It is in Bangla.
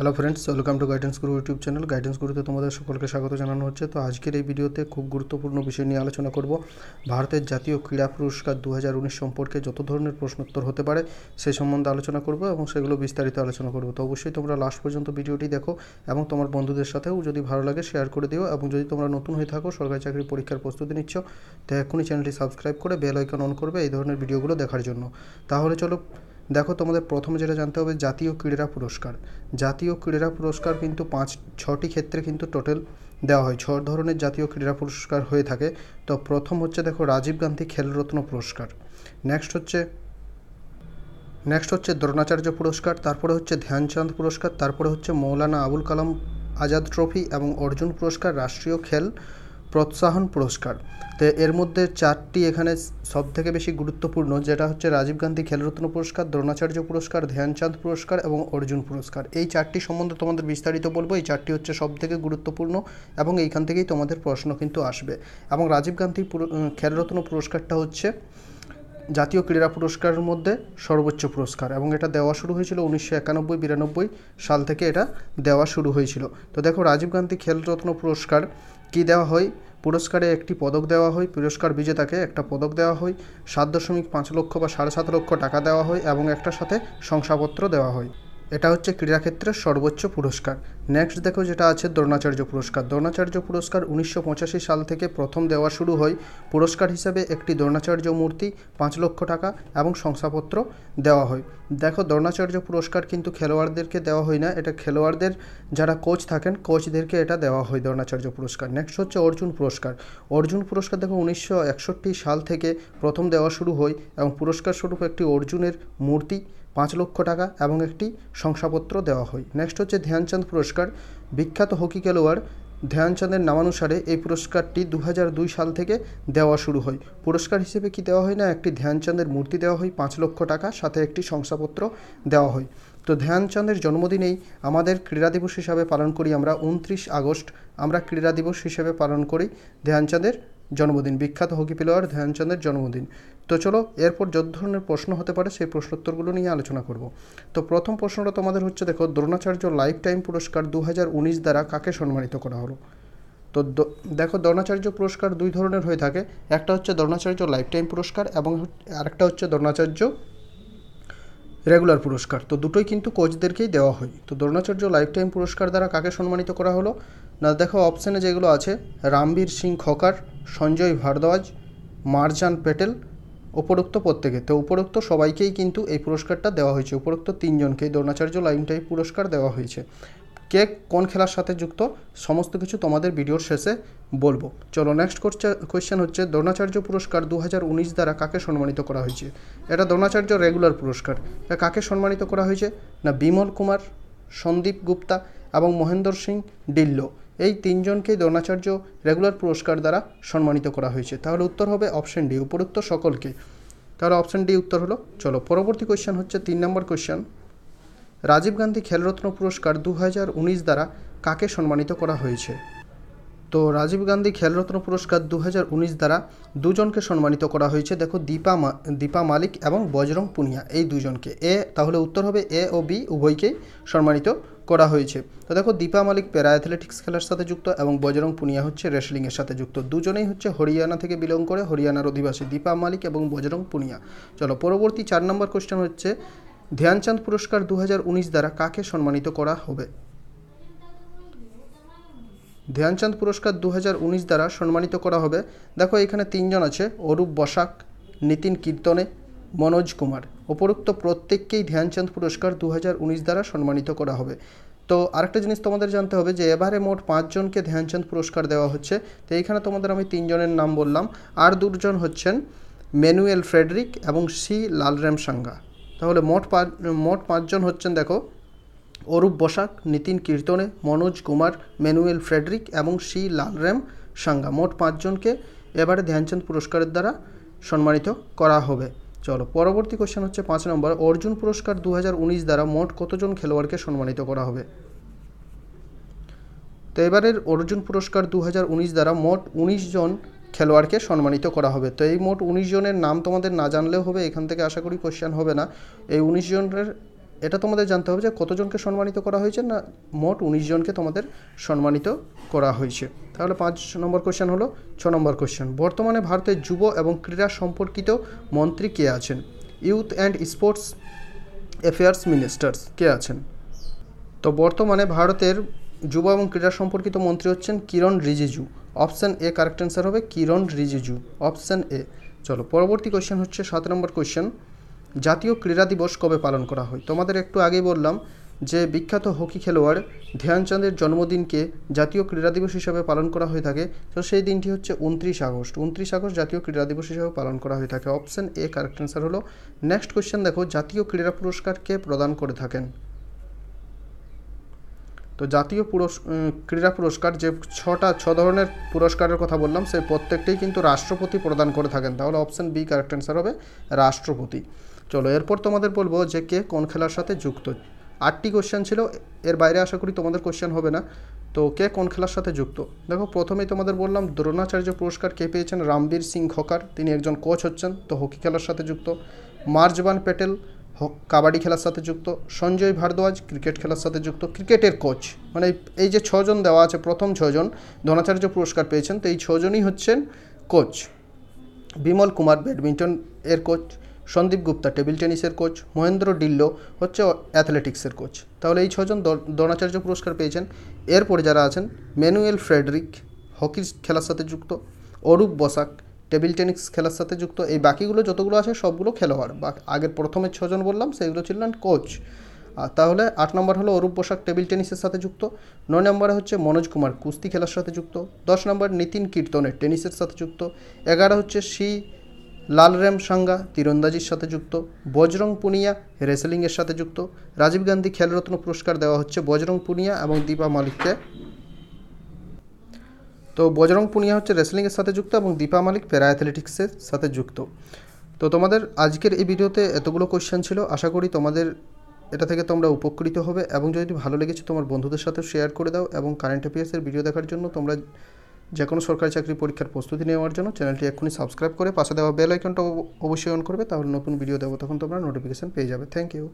hello friends welcome to guidance Guru YouTube channel গাইডেন্স গুরুতে তোমাদের সকলকে স্বাগত জানানো হচ্ছে তো আজকের এই ভিডিওতে খুব গুরুত্বপূর্ণ বিষয় নিয়ে আলোচনা করব ভারতের জাতীয় ক্রীড়া পুরস্কার দু সম্পর্কে যত ধরনের প্রশ্নোত্তর হতে পারে সে সম্বন্ধে আলোচনা করব এবং সেগুলো বিস্তারিত আলোচনা করব তো অবশ্যই তোমরা লাস্ট পর্যন্ত ভিডিওটি দেখো এবং তোমার বন্ধুদের সাথেও যদি ভালো লাগে শেয়ার করে দিও এবং যদি তোমরা নতুন হয়ে থাকো সরকারি চাকরির পরীক্ষার প্রস্তুতি নিচ্ছ তো এখনই চ্যানেলটি সাবস্ক্রাইব করে বেল আইকন অন করবে এই ধরনের ভিডিওগুলো দেখার জন্য তাহলে চলো দেখো তোমাদের প্রথমে যেটা জানতে হবে জাতীয় ক্রীড়া পুরস্কার জাতীয় ক্রীড়া পুরস্কার কিন্তু পাঁচ ছটি ক্ষেত্রে কিন্তু টোটাল দেওয়া হয় ছ ধরনের জাতীয় ক্রীড়া পুরস্কার হয়ে থাকে তো প্রথম হচ্ছে দেখো রাজীব গান্ধী খেলরত্ন পুরস্কার নেক্সট হচ্ছে নেক্সট হচ্ছে দ্রোণাচার্য পুরস্কার তারপরে হচ্ছে ধ্যানচাঁদ পুরস্কার তারপরে হচ্ছে মৌলানা আবুল কালাম আজাদ ট্রফি এবং অর্জুন পুরস্কার রাষ্ট্রীয় খেল প্রোৎসাহন পুরস্কার তো এর মধ্যে চারটি এখানে সব থেকে বেশি গুরুত্বপূর্ণ যেটা হচ্ছে রাজীব গান্ধী খেলরত্ন পুরস্কার দ্রোণাচার্য পুরস্কার ধ্যানচাঁদ পুরস্কার এবং অর্জুন পুরস্কার এই চারটি সম্বন্ধে তোমাদের বিস্তারিত বলবো এই চারটি হচ্ছে সবথেকে গুরুত্বপূর্ণ এবং এইখান থেকেই তোমাদের প্রশ্ন কিন্তু আসবে এবং রাজীব গান্ধী খেলরত্ন পুরস্কারটা হচ্ছে জাতীয় ক্রীড়া পুরস্কারের মধ্যে সর্বোচ্চ পুরস্কার এবং এটা দেওয়া শুরু হয়েছিল উনিশশো একানব্বই বিরানব্বই সাল থেকে এটা দেওয়া শুরু হয়েছিল তো দেখো রাজীব গান্ধী খেলরত্ন পুরস্কার কী দেওয়া হয় পুরস্কারে একটি পদক দেওয়া হয় পুরস্কার বিজেতাকে একটা পদক দেওয়া হয় সাত দশমিক পাঁচ লক্ষ বা সাড়ে সাত লক্ষ টাকা দেওয়া হয় এবং একটার সাথে শংসাপত্র দেওয়া হয় এটা হচ্ছে ক্রীড়াক্ষেত্রের সর্বোচ্চ পুরস্কার নেক্সট দেখো যেটা আছে দ্রোণাচার্য পুরস্কার দ্রোণাচার্য পুরস্কার উনিশশো সাল থেকে প্রথম দেওয়া শুরু হয় পুরস্কার হিসেবে একটি দ্রোণাচার্য মূর্তি পাঁচ লক্ষ টাকা এবং শংসাপত্র দেওয়া হয় দেখো দ্রোণাচার্য পুরস্কার কিন্তু খেলোয়াড়দেরকে দেওয়া হয় না এটা খেলোয়াড়দের যারা কোচ থাকেন কোচদেরকে এটা দেওয়া হয় দ্রোণাচার্য পুরস্কার নেক্সট হচ্ছে অর্জুন পুরস্কার অর্জুন পুরস্কার দেখো উনিশশো সাল থেকে প্রথম দেওয়া শুরু হয় এবং পুরস্কার স্বরূপ একটি অর্জুনের মূর্তি পাঁচ লক্ষ টাকা এবং একটি শংসাপত্র দেওয়া হয় নেক্সট হচ্ছে ধ্যানচাঁদ পুরস্কার বিখ্যাত হকি খেলোয়াড় ধ্যানচাঁদের নামানুসারে এই পুরস্কারটি দু দুই সাল থেকে দেওয়া শুরু হয় পুরস্কার হিসেবে কি দেওয়া হয় না একটি ধ্যানচাঁদের মূর্তি দেওয়া হয় পাঁচ লক্ষ টাকা সাথে একটি শংসাপত্র দেওয়া হয় তো ধ্যানচাঁদের জন্মদিনেই আমাদের ক্রীড়া দিবস হিসাবে পালন করি আমরা উনত্রিশ আগস্ট আমরা ক্রীড়া দিবস হিসেবে পালন করি ধ্যানচাঁদের জন্মদিন বিখ্যাত হকি প্লেয়ার ধ্যানচাঁদের জন্মদিন তো চলো এরপর যত ধরনের প্রশ্ন হতে পারে সেই প্রশ্নোত্তরগুলো নিয়ে আলোচনা করব তো প্রথম প্রশ্নটা তোমাদের হচ্ছে দেখো দ্রোণাচার্য লাইফ টাইম পুরস্কার দু দ্বারা কাকে সম্মানিত করা হলো তো দেখো দ্রোণাচার্য পুরস্কার দুই ধরনের হয়ে থাকে একটা হচ্ছে দ্রোণাচার্য লাইফ টাইম পুরস্কার এবং আরেকটা হচ্ছে দ্রোণাচার্য রেগুলার পুরস্কার তো দুটোই কিন্তু কোচদেরকেই দেওয়া হয় তো দ্রোণাচার্য লাইফ টাইম পুরস্কার দ্বারা কাকে সম্মানিত করা হলো না দেখো অপশানে যেগুলো আছে রামবীর সিং খকার সঞ্জয় ভারদ্বাজ মারজান পেটেল উপরোক্ত প্রত্যেকে তো উপরোক্ত সবাইকেই কিন্তু এই পুরস্কারটা দেওয়া হয়েছে উপরোক্ত তিনজনকে দ্রোণাচার্য লাইনটাই পুরস্কার দেওয়া হয়েছে কে কোন খেলার সাথে যুক্ত সমস্ত কিছু তোমাদের ভিডিওর শেষে বলবো চলো নেক্সট কোয়েশ্চেন হচ্ছে দ্রোণাচার্য পুরস্কার দু দ্বারা কাকে সম্মানিত করা হয়েছে এটা দ্রোণাচার্য রেগুলার পুরস্কার এটা কাকে সম্মানিত করা হয়েছে না বিমল কুমার সন্দীপ গুপ্তা এবং মহেন্দ্র সিং ডিল্লো এই তিনজনকে দ্রোণাচার্য রেগুলার পুরস্কার দ্বারা সম্মানিত করা হয়েছে তাহলে উত্তর হবে অপশন ডি উপরোক্ত সকলকে তাহলে অপশন ডি উত্তর হলো চলো পরবর্তী কোয়েশ্চেন হচ্ছে তিন নম্বর কোয়েশ্চেন রাজীব গান্ধী খেলরত্ন পুরস্কার দু দ্বারা কাকে সম্মানিত করা হয়েছে তো রাজীব গান্ধী খেলরত্ন পুরস্কার দু দ্বারা দুজনকে সম্মানিত করা হয়েছে দেখো দীপা দীপা মালিক এবং বজরং পুনিয়া এই দুজনকে এ তাহলে উত্তর হবে এ ও বি উভয়কেই সম্মানিত করা হয়েছে তো দেখো দীপা মালিক প্যারা অ্যাথলেটিক্স খেলার সাথে যুক্ত এবং বজরং পুনিয়া হচ্ছে রেসলিংয়ের সাথে যুক্ত দুজনেই হচ্ছে হরিয়ানা থেকে বিলং করে হরিয়ানার অধিবাসী দীপা মালিক এবং বজরং পুনিয়া চলো পরবর্তী চার নম্বর কোয়েশ্চেন হচ্ছে ধ্যানচাঁদ পুরস্কার দু দ্বারা কাকে সম্মানিত করা হবে ধ্যানচাঁদ পুরস্কার দু দ্বারা সম্মানিত করা হবে দেখো এখানে তিনজন আছে অরূপ বসাক নিতিন কীর্তনে মনোজ কুমার উপরোক্ত প্রত্যেককেই ধ্যানচাঁদ পুরস্কার দু দ্বারা সম্মানিত করা হবে তো আরেকটা জিনিস তোমাদের জানতে হবে যে এবারে মোট পাঁচজনকে ধ্যানচাঁদ পুরস্কার দেওয়া হচ্ছে তো এইখানে তোমাদের আমি তিনজনের নাম বললাম আর দুজন হচ্ছেন ম্যানুয়েল ফ্রেডরিক এবং সি লালরাম সাঙ্গা তাহলে মোট পাঁচ মোট পাঁচজন হচ্ছেন দেখো অরূপ বসাক নিতিন কীর্তনে মনোজ কুমার ম্যানুয়েল ফ্রেডরিক এবং লাল লালরেম সাঙ্গা মোট পাঁচজনকে এবারে ধ্যানচাঁদ পুরস্কারের দ্বারা সম্মানিত করা হবে চলো পরবর্তী কোশ্চেন হচ্ছে পাঁচ নম্বর অর্জুন পুরস্কার দু দ্বারা মোট কতজন খেলোয়াড়কে সম্মানিত করা হবে তো এবারের অর্জুন পুরস্কার দু দ্বারা মোট উনিশ জন খেলোয়াড়কে সম্মানিত করা হবে তো এই মোট উনিশ জনের নাম তোমাদের না জানলেও হবে এখান থেকে আশা করি কোশ্চেন হবে না এই উনিশ জনের এটা তোমাদের জানতে হবে যে কতজনকে সম্মানিত করা হয়েছে না মোট উনিশ জনকে তোমাদের সম্মানিত করা হয়েছে তাহলে পাঁচ নম্বর কোশ্চেন হলো ছ নম্বর কোশ্চেন বর্তমানে ভারতের যুব এবং ক্রীড়া সম্পর্কিত মন্ত্রী কে আছেন youth and sports affairs ministers কে আছেন তো বর্তমানে ভারতের যুব এবং ক্রীড়া সম্পর্কিত মন্ত্রী হচ্ছেন Kiren Rijiju option A correct answer হবে কিরণ রিজিজু অপশান এ চলো পরবর্তী কোশ্চেন হচ্ছে সাত নম্বর কোশ্চেন জাতীয় ক্রীড়া দিবস কবে পালন করা হয় তোমাদের একটু আগেই বললাম যে বিখ্যাত হকি খেলোয়াড় ধ্যানচাঁদের জন্মদিনকে জাতীয় ক্রীড়া দিবস হিসাবে পালন করা হয়ে থাকে তো সেই দিনটি হচ্ছে উনত্রিশ আগস্ট উনত্রিশ আগস্ট জাতীয় ক্রীড়া দিবস হিসাবে পালন করা হয়ে থাকে অপশন এ কারেক্ট অ্যান্সার হলো নেক্সট কোয়েশ্চেন দেখো জাতীয় ক্রীড়া পুরস্কার কে প্রদান করে থাকেন তো জাতীয় পুরস ক্রীড়া পুরস্কার যে ছটা ছ ধরনের পুরস্কারের কথা বললাম সেই প্রত্যেকটাই কিন্তু রাষ্ট্রপতি প্রদান করে থাকেন তাহলে অপশন বি কারেক্ট অ্যান্সার হবে রাষ্ট্রপতি চলো এরপর তোমাদের বলবো যে কে কোন খেলার সাথে যুক্ত আটটি কোশ্চেন ছিল এর বাইরে আশা করি তোমাদের কোশ্চেন হবে না তো কে কোন খেলার সাথে যুক্ত দেখো প্রথমেই তোমাদের বললাম দ্রোণাচার্য পুরস্কার কে পেয়েছেন রামবীর সিং খকার তিনি একজন কোচ হচ্ছেন তো হকি খেলার সাথে যুক্ত মার্জবান প্যাটেল কাবাডি খেলার সাথে যুক্ত সঞ্জয় ভারদ্বাজ ক্রিকেট খেলার সাথে যুক্ত ক্রিকেটের কোচ মানে এই যে ছজন দেওয়া আছে প্রথম ছজন দ্রোণাচার্য পুরস্কার পেয়েছেন তো এই ছজনই হচ্ছেন কোচ বিমল কুমার ব্যাডমিন্টন এর কোচ সন্দীপ গুপ্তা টেবিল টেনিসের কোচ মহেন্দ্র ডিল্লো হচ্ছে অ্যাথলেটিক্সের কোচ তাহলে এই ছজন দ্রোণাচার্য পুরস্কার পেয়েছেন এরপরে যারা আছেন ম্যানুয়েল ফ্রেডরিক হকির খেলার সাথে যুক্ত অরূপ বসাক টেবিল টেনিস খেলার সাথে যুক্ত এই বাকিগুলো যতগুলো আছে সবগুলো খেলোয়াড় বা আগের প্রথমে ছজন বললাম সেগুলো ছিলেন কোচ আর তাহলে আট নম্বর হলো অরূপ বসাক টেবিল টেনিসের সাথে যুক্ত নয় নম্বরে হচ্ছে মনোজ কুমার কুস্তি খেলার সাথে যুক্ত দশ নম্বর নিতিন কীর্তনের টেনিসের সাথে যুক্ত এগারো হচ্ছে শি লাল রেম সাঙ্গা তীরন্দাজির সাথে যুক্ত বজরং পুনিয়া রেসলিংয়ের সাথে যুক্ত রাজীব গান্ধী খেলরত্ন পুরস্কার দেওয়া হচ্ছে বজরং পুনিয়া এবং দীপা মালিককে তো বজরং পুনিয়া হচ্ছে রেসলিংয়ের সাথে যুক্ত এবং দীপা মালিক প্যারা অ্যাথলেটিক্সের সাথে যুক্ত তো তোমাদের আজকের এই ভিডিওতে এতগুলো কোয়েশ্চেন ছিল আশা করি তোমাদের এটা থেকে তোমরা উপকৃত হবে এবং যদি ভালো লেগেছে তোমার বন্ধুদের সাথে শেয়ার করে দাও এবং কারেন্ট অ্যাফেয়ার্সের ভিডিও দেখার জন্য তোমরা যে কোনো সরকারি চাকরি পরীক্ষার প্রস্তুতি নেওয়ার জন্য চ্যানেলটি এক্ষুনি সাবস্ক্রাইব করে পাশে দেওয়া বেল আইকনটা অবশ্যই অন করবে তাহলে নতুন ভিডিও দেবো তখন তোমরা নোটিফিকেশান পেয়ে যাবে থ্যাংক ইউ